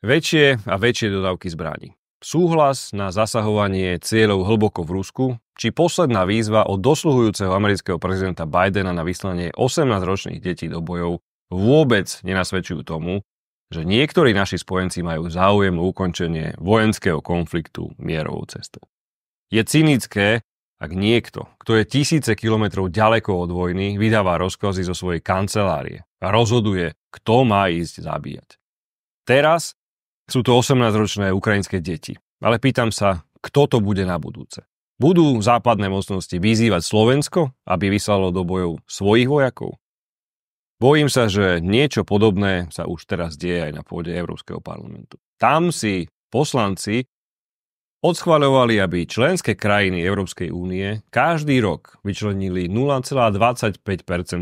Väčšie a väčšie dodávky zbraní. Súhlas na zasahovanie cieľov hlboko v Rusku, či posledná výzva od dosluhujúceho amerického prezidenta Bidena na vyslanie 18-ročných detí do bojov vôbec nenasvedčujú tomu, že niektorí naši spojenci majú záujem o ukončenie vojenského konfliktu mierovou cestou. Je cynické, ak niekto, kto je tisíce kilometrov ďaleko od vojny, vydáva rozkazy zo svojej kancelárie a rozhoduje, kto má ísť zabíjať. Teraz sú to 18-ročné ukrajinské deti. Ale pýtam sa, kto to bude na budúce. Budú západné mocnosti vyzývať Slovensko, aby vyslalo do bojov svojich vojakov? Bojím sa, že niečo podobné sa už teraz deje aj na pôde Európskeho parlamentu. Tam si poslanci odschvaľovali, aby členské krajiny Európskej únie každý rok vyčlenili 0,25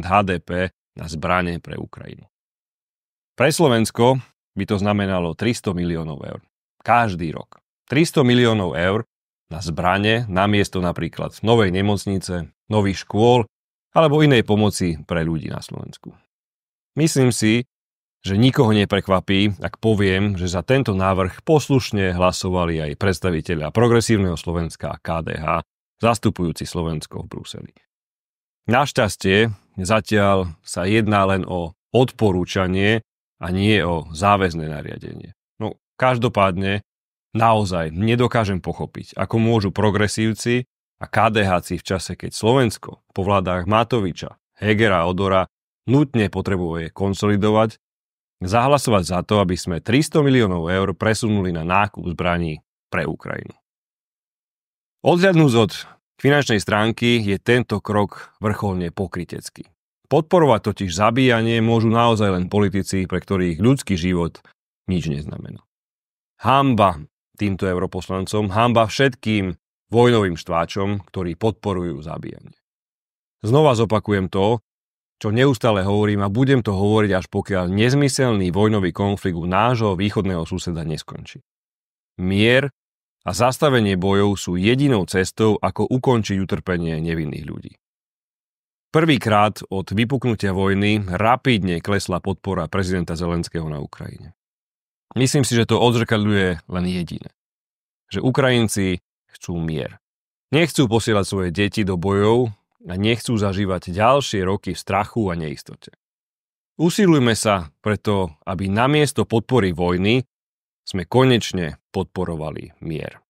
HDP na zbranie pre Ukrajinu. Pre Slovensko by to znamenalo 300 miliónov eur. Každý rok. 300 miliónov eur na zbranie, namiesto napríklad novej nemocnice, nových škôl alebo inej pomoci pre ľudí na Slovensku. Myslím si, že nikoho neprekvapí, ak poviem, že za tento návrh poslušne hlasovali aj predstaviteľa Progresívneho Slovenska KDH, zastupujúci Slovensko v Bruseli. Našťastie, zatiaľ sa jedná len o odporúčanie a nie o záväzné nariadenie. No každopádne naozaj nedokážem pochopiť, ako môžu progresívci a KDHci v čase, keď Slovensko po vládách Matoviča, Hegera a Odora nutne potrebuje konsolidovať, zahlasovať za to, aby sme 300 miliónov eur presunuli na nákup zbraní pre Ukrajinu. Odhľadnúť od finančnej stránky je tento krok vrcholne pokrytecký. Podporovať totiž zabíjanie môžu naozaj len politici, pre ktorých ľudský život nič neznamená. Hamba týmto europoslancom, hamba všetkým vojnovým štváčom, ktorí podporujú zabíjanie. Znova zopakujem to, čo neustále hovorím a budem to hovoriť, až pokiaľ nezmyselný vojnový konflikt u nášho východného suseda neskončí. Mier a zastavenie bojov sú jedinou cestou, ako ukončiť utrpenie nevinných ľudí. Prvýkrát od vypuknutia vojny rapidne klesla podpora prezidenta Zelenského na Ukrajine. Myslím si, že to odzrkadľuje len jediné. Že Ukrajinci chcú mier. Nechcú posielať svoje deti do bojov a nechcú zažívať ďalšie roky v strachu a neistote. Usilujme sa preto, aby namiesto podpory vojny sme konečne podporovali mier.